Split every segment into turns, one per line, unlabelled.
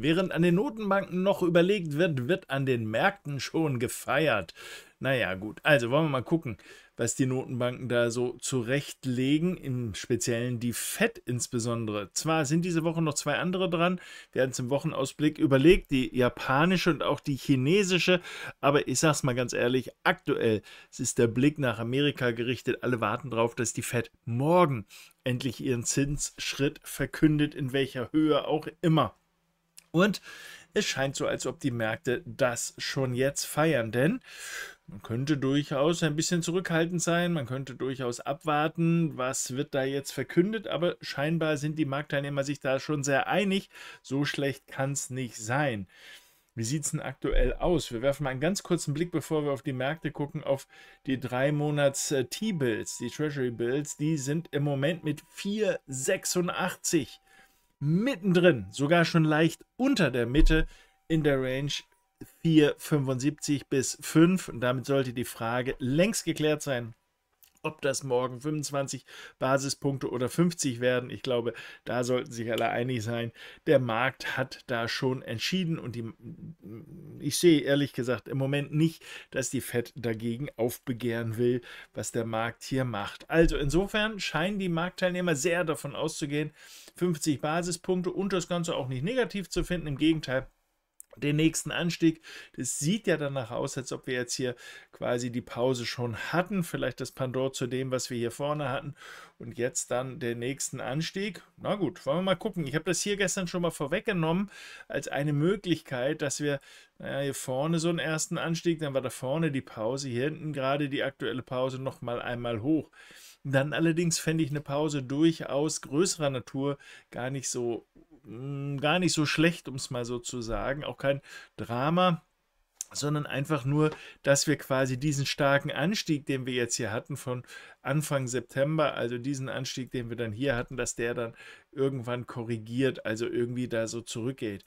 Während an den Notenbanken noch überlegt wird, wird an den Märkten schon gefeiert. Naja, gut. Also wollen wir mal gucken, was die Notenbanken da so zurechtlegen, im Speziellen die FED insbesondere. Zwar sind diese Woche noch zwei andere dran. Wir hatten es im Wochenausblick überlegt, die japanische und auch die chinesische. Aber ich sag's mal ganz ehrlich, aktuell ist der Blick nach Amerika gerichtet. Alle warten darauf, dass die FED morgen endlich ihren Zinsschritt verkündet, in welcher Höhe auch immer. Und es scheint so, als ob die Märkte das schon jetzt feiern, denn man könnte durchaus ein bisschen zurückhaltend sein, man könnte durchaus abwarten, was wird da jetzt verkündet, aber scheinbar sind die Marktteilnehmer sich da schon sehr einig, so schlecht kann es nicht sein. Wie sieht es denn aktuell aus? Wir werfen mal einen ganz kurzen Blick, bevor wir auf die Märkte gucken, auf die drei Monats äh, T-Bills, die Treasury Bills. Die sind im Moment mit 4,86 mittendrin, sogar schon leicht unter der Mitte in der Range 4,75 bis 5. Und damit sollte die Frage längst geklärt sein, ob das morgen 25 Basispunkte oder 50 werden, ich glaube, da sollten sich alle einig sein. Der Markt hat da schon entschieden und die, ich sehe ehrlich gesagt im Moment nicht, dass die Fed dagegen aufbegehren will, was der Markt hier macht. Also insofern scheinen die Marktteilnehmer sehr davon auszugehen, 50 Basispunkte und das Ganze auch nicht negativ zu finden. Im Gegenteil, den nächsten Anstieg. Das sieht ja danach aus, als ob wir jetzt hier quasi die Pause schon hatten. Vielleicht das Pandor zu dem, was wir hier vorne hatten. Und jetzt dann den nächsten Anstieg. Na gut, wollen wir mal gucken. Ich habe das hier gestern schon mal vorweggenommen als eine Möglichkeit, dass wir naja, hier vorne so einen ersten Anstieg, dann war da vorne die Pause, hier hinten gerade die aktuelle Pause nochmal einmal hoch. Dann allerdings fände ich eine Pause durchaus größerer Natur gar nicht so hm, gar nicht so schlecht, um es mal so zu sagen. Auch kein Drama sondern einfach nur, dass wir quasi diesen starken Anstieg, den wir jetzt hier hatten von Anfang September, also diesen Anstieg, den wir dann hier hatten, dass der dann irgendwann korrigiert, also irgendwie da so zurückgeht.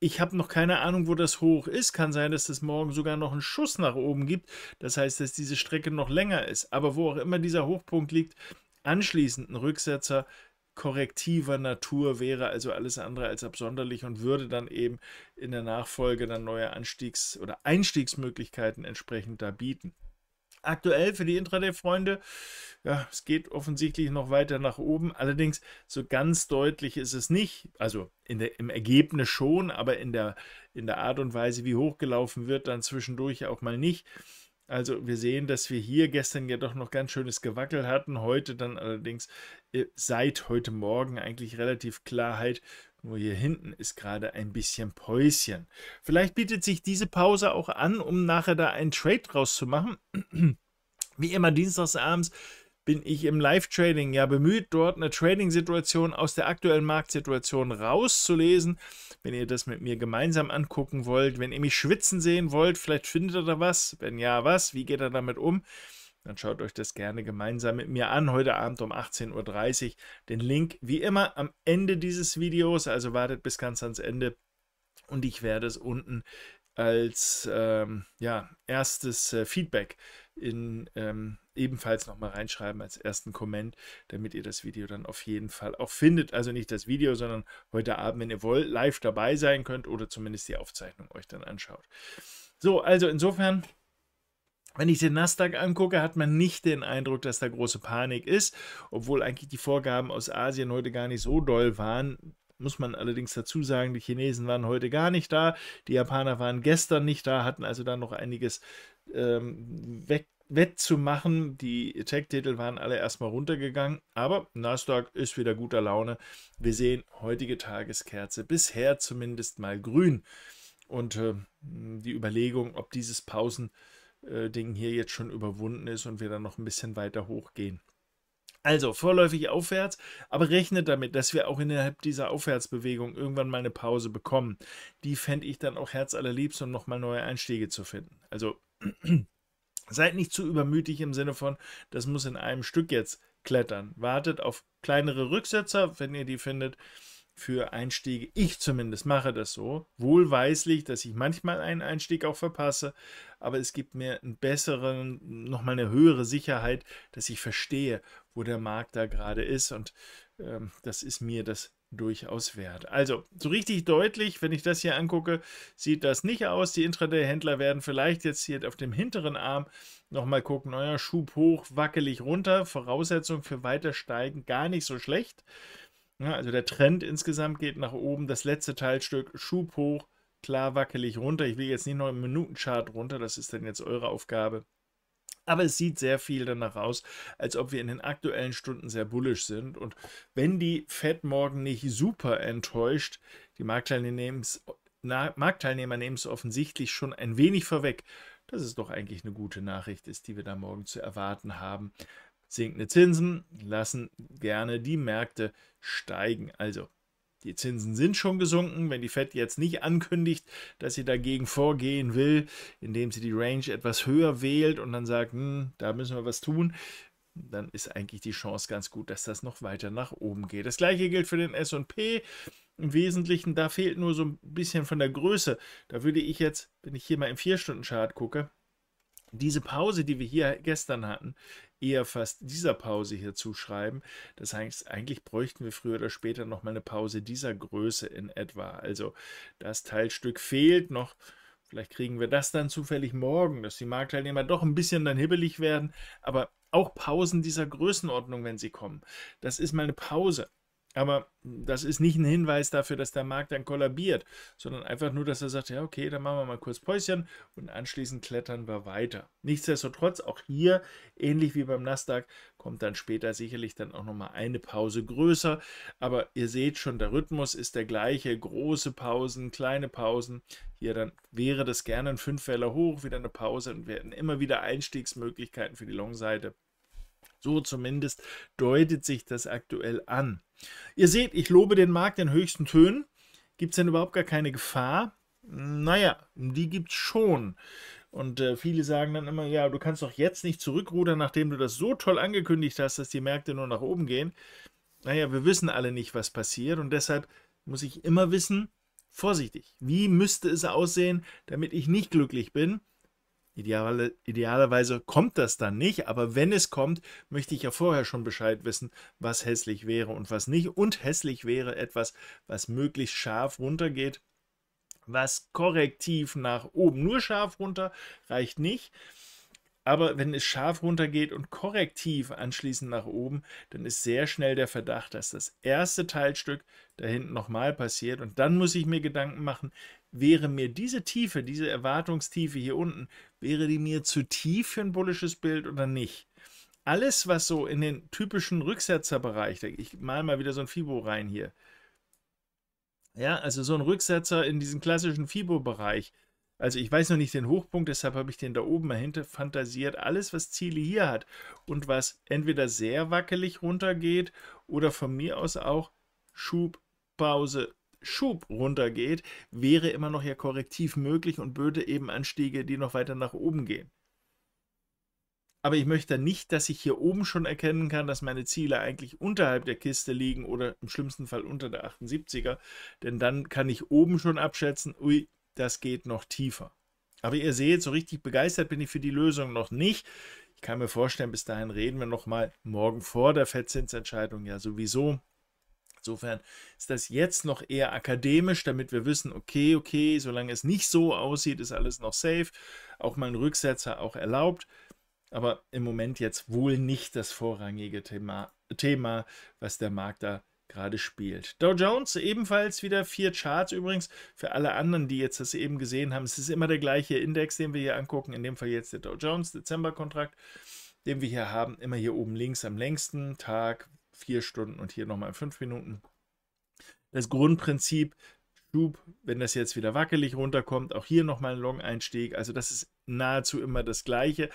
Ich habe noch keine Ahnung, wo das hoch ist. Kann sein, dass es das morgen sogar noch einen Schuss nach oben gibt. Das heißt, dass diese Strecke noch länger ist. Aber wo auch immer dieser Hochpunkt liegt, anschließend ein Rücksetzer korrektiver Natur wäre also alles andere als absonderlich und würde dann eben in der Nachfolge dann neue Anstiegs- oder Einstiegsmöglichkeiten entsprechend da bieten. Aktuell für die Intraday-Freunde, ja, es geht offensichtlich noch weiter nach oben. Allerdings so ganz deutlich ist es nicht. Also der, im Ergebnis schon, aber in der, in der Art und Weise, wie hochgelaufen wird, dann zwischendurch auch mal nicht. Also wir sehen, dass wir hier gestern ja doch noch ganz schönes Gewackel hatten, heute dann allerdings äh, seit heute Morgen eigentlich relativ Klarheit. Nur hier hinten ist gerade ein bisschen Päuschen. Vielleicht bietet sich diese Pause auch an, um nachher da einen Trade draus zu machen. Wie immer dienstagsabends bin ich im Live-Trading ja bemüht, dort eine Trading-Situation aus der aktuellen Marktsituation rauszulesen. Wenn ihr das mit mir gemeinsam angucken wollt, wenn ihr mich schwitzen sehen wollt, vielleicht findet ihr da was. Wenn ja, was? Wie geht er damit um? Dann schaut euch das gerne gemeinsam mit mir an, heute Abend um 18.30 Uhr. Den Link wie immer am Ende dieses Videos, also wartet bis ganz ans Ende. Und ich werde es unten als ähm, ja, erstes äh, Feedback in, ähm, ebenfalls nochmal reinschreiben als ersten Komment, damit ihr das Video dann auf jeden Fall auch findet. Also nicht das Video, sondern heute Abend, wenn ihr wollt, live dabei sein könnt oder zumindest die Aufzeichnung euch dann anschaut. So, also insofern. Wenn ich den Nasdaq angucke, hat man nicht den Eindruck, dass da große Panik ist, obwohl eigentlich die Vorgaben aus Asien heute gar nicht so doll waren. Muss man allerdings dazu sagen, die Chinesen waren heute gar nicht da, die Japaner waren gestern nicht da, hatten also dann noch einiges ähm, weg, wettzumachen. Die Tech-Titel waren alle erstmal runtergegangen, aber Nasdaq ist wieder guter Laune. Wir sehen heutige Tageskerze bisher zumindest mal grün. Und äh, die Überlegung, ob dieses Pausending äh, hier jetzt schon überwunden ist und wir dann noch ein bisschen weiter hochgehen. Also vorläufig aufwärts, aber rechnet damit, dass wir auch innerhalb dieser Aufwärtsbewegung irgendwann mal eine Pause bekommen. Die fände ich dann auch herzallerliebst, um nochmal neue Einstiege zu finden. Also Seid nicht zu übermütig im Sinne von, das muss in einem Stück jetzt klettern. Wartet auf kleinere Rücksetzer, wenn ihr die findet, für Einstiege. Ich zumindest mache das so. Wohlweislich, dass ich manchmal einen Einstieg auch verpasse, aber es gibt mir einen besseren, nochmal eine höhere Sicherheit, dass ich verstehe, wo der Markt da gerade ist und ähm, das ist mir das durchaus wert. Also, so richtig deutlich, wenn ich das hier angucke, sieht das nicht aus. Die Intraday-Händler werden vielleicht jetzt hier auf dem hinteren Arm nochmal gucken. Neuer Schub hoch, wackelig runter. Voraussetzung für weiter steigen, gar nicht so schlecht. Ja, also der Trend insgesamt geht nach oben. Das letzte Teilstück, Schub hoch, klar wackelig runter. Ich will jetzt nicht noch im Minutenchart runter, das ist dann jetzt eure Aufgabe. Aber es sieht sehr viel danach aus, als ob wir in den aktuellen Stunden sehr bullisch sind. Und wenn die Fed morgen nicht super enttäuscht, die Marktteilnehmer nehmen es offensichtlich schon ein wenig vorweg, dass es doch eigentlich eine gute Nachricht ist, die wir da morgen zu erwarten haben. Sinkende Zinsen lassen gerne die Märkte steigen. Also die Zinsen sind schon gesunken. Wenn die Fed jetzt nicht ankündigt, dass sie dagegen vorgehen will, indem sie die Range etwas höher wählt und dann sagt, hm, da müssen wir was tun, dann ist eigentlich die Chance ganz gut, dass das noch weiter nach oben geht. Das gleiche gilt für den SP. Im Wesentlichen, da fehlt nur so ein bisschen von der Größe. Da würde ich jetzt, wenn ich hier mal im 4-Stunden-Chart gucke, diese Pause, die wir hier gestern hatten, eher fast dieser Pause hier zuschreiben. Das heißt, eigentlich bräuchten wir früher oder später nochmal eine Pause dieser Größe in etwa. Also das Teilstück fehlt noch. Vielleicht kriegen wir das dann zufällig morgen, dass die Marktteilnehmer doch ein bisschen dann hibbelig werden. Aber auch Pausen dieser Größenordnung, wenn sie kommen. Das ist mal eine Pause. Aber das ist nicht ein Hinweis dafür, dass der Markt dann kollabiert, sondern einfach nur, dass er sagt, ja, okay, dann machen wir mal kurz Päuschen und anschließend klettern wir weiter. Nichtsdestotrotz, auch hier, ähnlich wie beim Nasdaq, kommt dann später sicherlich dann auch nochmal eine Pause größer. Aber ihr seht schon, der Rhythmus ist der gleiche. Große Pausen, kleine Pausen. Hier dann wäre das gerne ein Fünfwähler hoch, wieder eine Pause und werden immer wieder Einstiegsmöglichkeiten für die Long-Seite. So zumindest deutet sich das aktuell an. Ihr seht, ich lobe den Markt in höchsten Tönen. Gibt es denn überhaupt gar keine Gefahr? Naja, die gibt es schon. Und äh, viele sagen dann immer, ja, du kannst doch jetzt nicht zurückrudern, nachdem du das so toll angekündigt hast, dass die Märkte nur nach oben gehen. Naja, wir wissen alle nicht, was passiert. Und deshalb muss ich immer wissen, vorsichtig, wie müsste es aussehen, damit ich nicht glücklich bin Ideale, idealerweise kommt das dann nicht, aber wenn es kommt, möchte ich ja vorher schon Bescheid wissen, was hässlich wäre und was nicht. Und hässlich wäre etwas, was möglichst scharf runtergeht, was korrektiv nach oben. Nur scharf runter reicht nicht. Aber wenn es scharf runtergeht und korrektiv anschließend nach oben, dann ist sehr schnell der Verdacht, dass das erste Teilstück da hinten nochmal passiert. Und dann muss ich mir Gedanken machen, wäre mir diese Tiefe, diese Erwartungstiefe hier unten, wäre die mir zu tief für ein bullisches Bild oder nicht? Alles, was so in den typischen Rücksetzerbereich, ich mal mal wieder so ein Fibo rein hier. Ja, also so ein Rücksetzer in diesen klassischen Fibo-Bereich, also ich weiß noch nicht den Hochpunkt, deshalb habe ich den da oben mal hinter fantasiert. Alles, was Ziele hier hat und was entweder sehr wackelig runtergeht oder von mir aus auch Schub, Pause, Schub runtergeht, wäre immer noch ja korrektiv möglich und böte eben Anstiege, die noch weiter nach oben gehen. Aber ich möchte nicht, dass ich hier oben schon erkennen kann, dass meine Ziele eigentlich unterhalb der Kiste liegen oder im schlimmsten Fall unter der 78er, denn dann kann ich oben schon abschätzen, ui, das geht noch tiefer. Aber ihr seht, so richtig begeistert bin ich für die Lösung noch nicht. Ich kann mir vorstellen, bis dahin reden wir noch mal morgen vor der Fettzinsentscheidung ja sowieso. Insofern ist das jetzt noch eher akademisch, damit wir wissen, okay, okay, solange es nicht so aussieht, ist alles noch safe. Auch mal ein Rücksetzer auch erlaubt. Aber im Moment jetzt wohl nicht das vorrangige Thema, Thema was der Markt da gerade spielt. Dow Jones ebenfalls wieder vier Charts übrigens. Für alle anderen, die jetzt das eben gesehen haben, es ist immer der gleiche Index, den wir hier angucken. In dem Fall jetzt der Dow Jones Dezember Kontrakt, den wir hier haben. Immer hier oben links am längsten Tag, vier Stunden und hier nochmal fünf Minuten. Das Grundprinzip, Schub, wenn das jetzt wieder wackelig runterkommt, auch hier nochmal ein Long-Einstieg. Also das ist nahezu immer das Gleiche.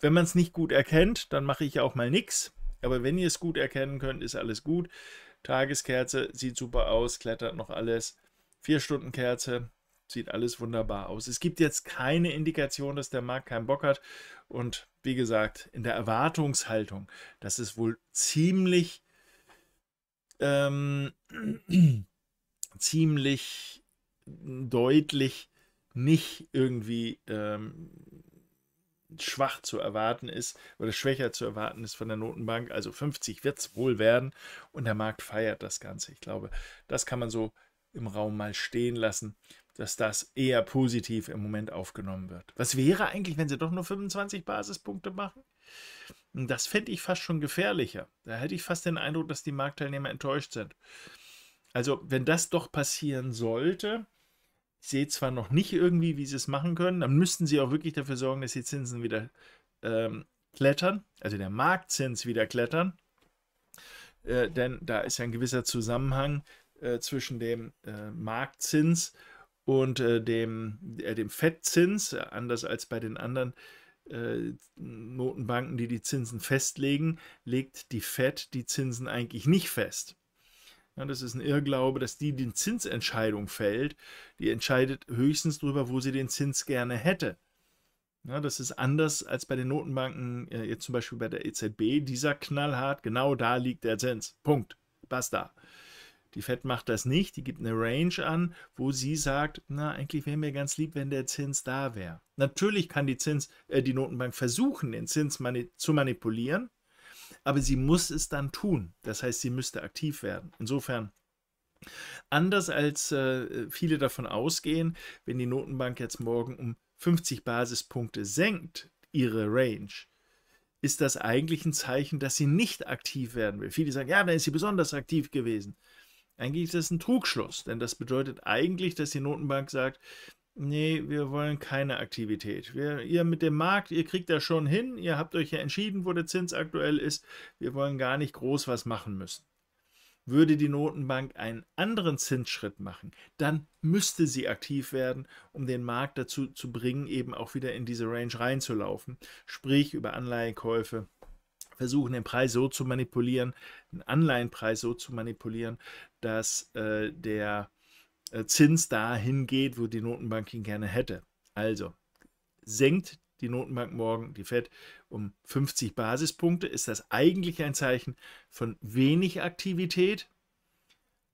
Wenn man es nicht gut erkennt, dann mache ich auch mal nichts. Aber wenn ihr es gut erkennen könnt, ist alles gut. Tageskerze sieht super aus, klettert noch alles. Vier Stunden Kerze sieht alles wunderbar aus. Es gibt jetzt keine Indikation, dass der Markt keinen Bock hat. Und wie gesagt, in der Erwartungshaltung, dass es wohl ziemlich, ähm, ziemlich deutlich nicht irgendwie ähm, schwach zu erwarten ist oder schwächer zu erwarten ist von der Notenbank. Also 50 wird es wohl werden und der Markt feiert das Ganze. Ich glaube, das kann man so im Raum mal stehen lassen, dass das eher positiv im Moment aufgenommen wird. Was wäre eigentlich, wenn sie doch nur 25 Basispunkte machen? Hm, das fände ich fast schon gefährlicher. Da hätte ich fast den Eindruck, dass die Marktteilnehmer enttäuscht sind. Also, wenn das doch passieren sollte, ich sehe zwar noch nicht irgendwie, wie sie es machen können, dann müssten sie auch wirklich dafür sorgen, dass die Zinsen wieder ähm, klettern, also der Marktzins wieder klettern. Äh, denn da ist ja ein gewisser Zusammenhang äh, zwischen dem äh, Marktzins und äh, dem, äh, dem Fettzins, anders als bei den anderen äh, Notenbanken, die die Zinsen festlegen, legt die Fed die Zinsen eigentlich nicht fest. Ja, das ist ein Irrglaube, dass die die Zinsentscheidung fällt. Die entscheidet höchstens darüber, wo sie den Zins gerne hätte. Ja, das ist anders als bei den Notenbanken, äh, jetzt zum Beispiel bei der EZB. Dieser knallhart, genau da liegt der Zins. Punkt. Basta. Die FED macht das nicht, die gibt eine Range an, wo sie sagt, na, eigentlich wäre mir ganz lieb, wenn der Zins da wäre. Natürlich kann die Zins, äh, die Notenbank versuchen, den Zins mani zu manipulieren, aber sie muss es dann tun. Das heißt, sie müsste aktiv werden. Insofern Anders als äh, viele davon ausgehen, wenn die Notenbank jetzt morgen um 50 Basispunkte senkt, ihre Range, ist das eigentlich ein Zeichen, dass sie nicht aktiv werden will. Viele sagen, ja, dann ist sie besonders aktiv gewesen. Eigentlich ist das ein Trugschluss, denn das bedeutet eigentlich, dass die Notenbank sagt, Nee, wir wollen keine Aktivität. Wir, ihr mit dem Markt, ihr kriegt das schon hin. Ihr habt euch ja entschieden, wo der Zins aktuell ist. Wir wollen gar nicht groß was machen müssen. Würde die Notenbank einen anderen Zinsschritt machen, dann müsste sie aktiv werden, um den Markt dazu zu bringen, eben auch wieder in diese Range reinzulaufen. Sprich über Anleihekäufe, versuchen, den Preis so zu manipulieren, den Anleihenpreis so zu manipulieren, dass äh, der äh, Zins dahin geht, wo die Notenbank ihn gerne hätte. Also senkt die Notenbank morgen, die Fed, um 50 Basispunkte, ist das eigentlich ein Zeichen von wenig Aktivität.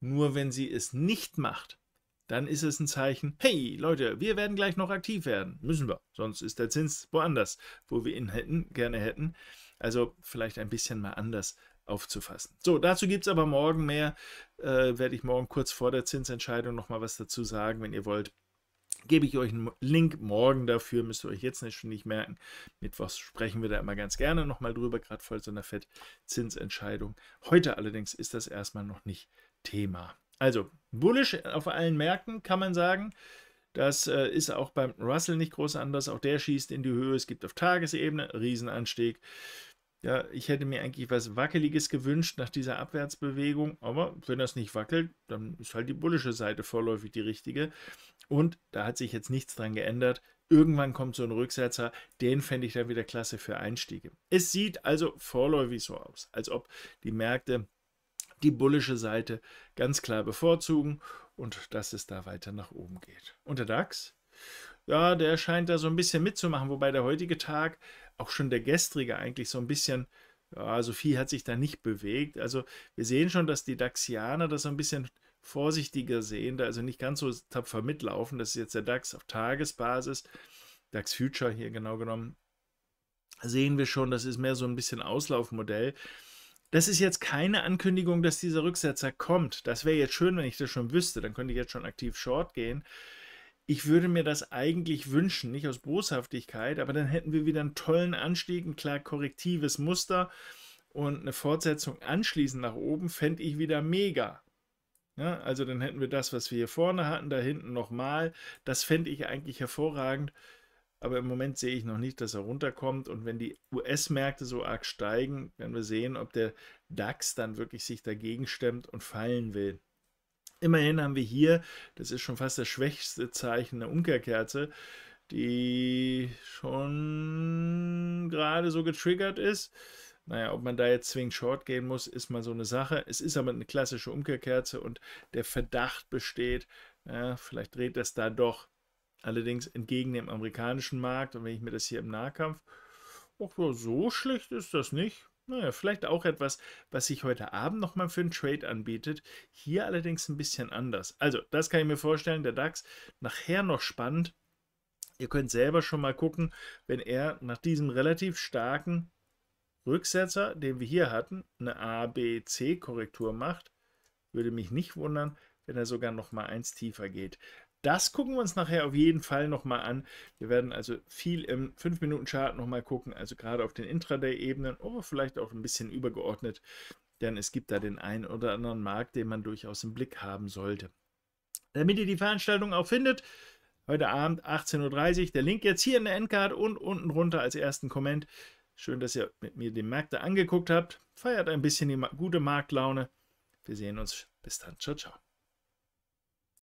Nur wenn sie es nicht macht, dann ist es ein Zeichen, hey Leute, wir werden gleich noch aktiv werden. Müssen wir, sonst ist der Zins woanders, wo wir ihn hätten, gerne hätten. Also vielleicht ein bisschen mal anders aufzufassen. So, dazu gibt es aber morgen mehr. Äh, Werde ich morgen kurz vor der Zinsentscheidung nochmal was dazu sagen, wenn ihr wollt. Gebe ich euch einen Link morgen dafür, müsst ihr euch jetzt nicht, schon nicht merken. Mittwochs sprechen wir da immer ganz gerne nochmal drüber, gerade voll so einer Fed-Zinsentscheidung. Heute allerdings ist das erstmal noch nicht Thema. Also, bullisch auf allen Märkten kann man sagen. Das äh, ist auch beim Russell nicht groß anders. Auch der schießt in die Höhe. Es gibt auf Tagesebene einen Riesenanstieg. Ja, ich hätte mir eigentlich was Wackeliges gewünscht nach dieser Abwärtsbewegung, aber wenn das nicht wackelt, dann ist halt die bullische Seite vorläufig die richtige. Und da hat sich jetzt nichts dran geändert. Irgendwann kommt so ein Rücksetzer, den fände ich dann wieder klasse für Einstiege. Es sieht also vorläufig so aus, als ob die Märkte die bullische Seite ganz klar bevorzugen und dass es da weiter nach oben geht. Und der DAX? Ja, der scheint da so ein bisschen mitzumachen, wobei der heutige Tag auch schon der gestrige eigentlich so ein bisschen, ja, so also viel hat sich da nicht bewegt. Also wir sehen schon, dass die Daxianer das so ein bisschen vorsichtiger sehen, da also nicht ganz so tapfer mitlaufen. Das ist jetzt der DAX auf Tagesbasis, DAX Future hier genau genommen. Sehen wir schon, das ist mehr so ein bisschen Auslaufmodell. Das ist jetzt keine Ankündigung, dass dieser Rücksetzer kommt. Das wäre jetzt schön, wenn ich das schon wüsste. Dann könnte ich jetzt schon aktiv Short gehen ich würde mir das eigentlich wünschen, nicht aus Boshaftigkeit, aber dann hätten wir wieder einen tollen Anstieg, ein klar korrektives Muster und eine Fortsetzung anschließend nach oben, fände ich wieder mega. Ja, also dann hätten wir das, was wir hier vorne hatten, da hinten nochmal. Das fände ich eigentlich hervorragend. Aber im Moment sehe ich noch nicht, dass er runterkommt. Und wenn die US-Märkte so arg steigen, werden wir sehen, ob der DAX dann wirklich sich dagegen stemmt und fallen will. Immerhin haben wir hier, das ist schon fast das schwächste Zeichen, eine Umkehrkerze, die schon gerade so getriggert ist. Naja, ob man da jetzt zwingend short gehen muss, ist mal so eine Sache. Es ist aber eine klassische Umkehrkerze und der Verdacht besteht, ja, vielleicht dreht das da doch. Allerdings entgegen dem amerikanischen Markt und wenn ich mir das hier im Nahkampf, auch so schlecht ist das nicht. Naja, vielleicht auch etwas, was sich heute Abend nochmal für einen Trade anbietet. Hier allerdings ein bisschen anders. Also, das kann ich mir vorstellen. Der DAX nachher noch spannend. Ihr könnt selber schon mal gucken, wenn er nach diesem relativ starken Rücksetzer, den wir hier hatten, eine abc Korrektur macht, würde mich nicht wundern, wenn er sogar noch mal eins tiefer geht. Das gucken wir uns nachher auf jeden Fall nochmal an. Wir werden also viel im 5-Minuten-Chart nochmal gucken, also gerade auf den Intraday-Ebenen, oder oh, vielleicht auch ein bisschen übergeordnet, denn es gibt da den einen oder anderen Markt, den man durchaus im Blick haben sollte. Damit ihr die Veranstaltung auch findet, heute Abend 18.30 Uhr, der Link jetzt hier in der Endcard und unten runter als ersten Komment. Schön, dass ihr mit mir den Märkte angeguckt habt. Feiert ein bisschen die gute Marktlaune. Wir sehen uns. Bis dann. Ciao, ciao.